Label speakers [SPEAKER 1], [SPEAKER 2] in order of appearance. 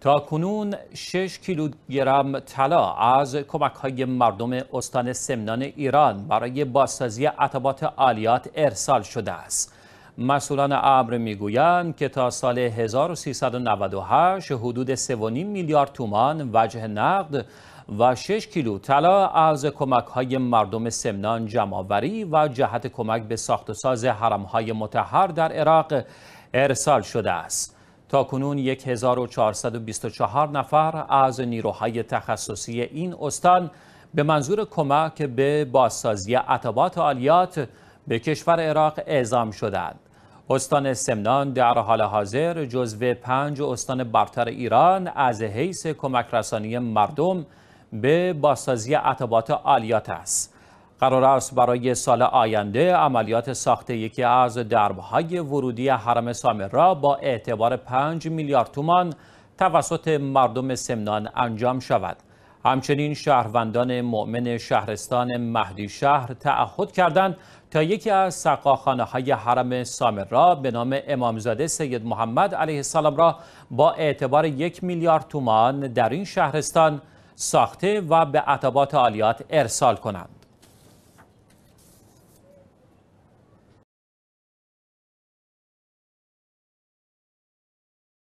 [SPEAKER 1] تا کنون 6 کیلوگرم طلا از کمک های مردم استان سمنان ایران برای بازسازی عتبات عالیات ارسال شده است. مسئولان ابر میگویند که تا سال 1398 حدود 3.5 میلیارد تومان وجه نقد و 6 کیلو طلا از کمک های مردم سمنان جمعآوری و جهت کمک به ساخت و ساز حرم های متحر در عراق ارسال شده است. تا کنون 1424 نفر از نیروهای تخصصی این استان به منظور کمک به بازسازی عطبات آلیات به کشور عراق اعزام شدند. استان سمنان در حال حاضر جزو پنج استان برتر ایران از حیث کمک رسانی مردم به بازسازی عطبات آلیات است. قرار است برای سال آینده عملیات ساخت یکی از دربهای ورودی حرم سامر را با اعتبار 5 میلیارد تومان توسط مردم سمنان انجام شود. همچنین شهروندان مؤمن شهرستان مهدی شهر تعهد کردند تا یکی از سقاخانه های حرم سامر را به نام امامزاده سید محمد علیه السلام را با اعتبار یک میلیارد تومان در این شهرستان ساخته و به عطبات عالیات ارسال کنند.